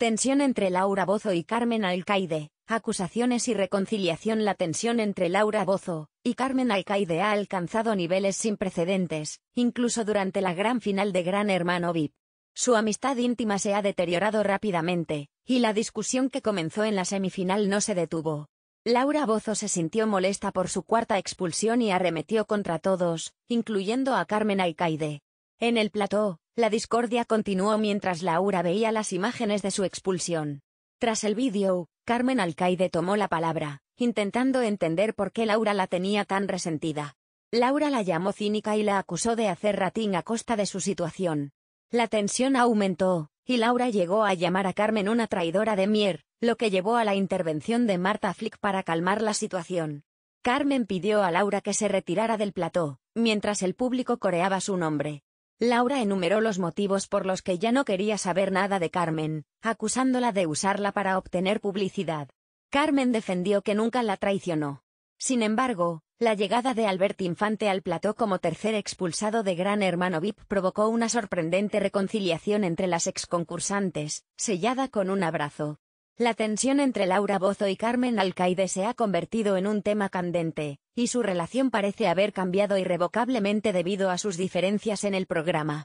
Tensión entre Laura Bozo y Carmen Alcaide. Acusaciones y reconciliación La tensión entre Laura Bozo y Carmen Alcaide ha alcanzado niveles sin precedentes, incluso durante la gran final de Gran Hermano VIP. Su amistad íntima se ha deteriorado rápidamente, y la discusión que comenzó en la semifinal no se detuvo. Laura Bozo se sintió molesta por su cuarta expulsión y arremetió contra todos, incluyendo a Carmen Alcaide. En el plató, la discordia continuó mientras Laura veía las imágenes de su expulsión. Tras el vídeo, Carmen Alcaide tomó la palabra, intentando entender por qué Laura la tenía tan resentida. Laura la llamó cínica y la acusó de hacer ratín a costa de su situación. La tensión aumentó, y Laura llegó a llamar a Carmen una traidora de Mier, lo que llevó a la intervención de Marta Flick para calmar la situación. Carmen pidió a Laura que se retirara del plató, mientras el público coreaba su nombre. Laura enumeró los motivos por los que ya no quería saber nada de Carmen, acusándola de usarla para obtener publicidad. Carmen defendió que nunca la traicionó. Sin embargo, la llegada de Albert Infante al plató como tercer expulsado de Gran Hermano VIP provocó una sorprendente reconciliación entre las ex-concursantes, sellada con un abrazo. La tensión entre Laura Bozo y Carmen Alcaide se ha convertido en un tema candente, y su relación parece haber cambiado irrevocablemente debido a sus diferencias en el programa.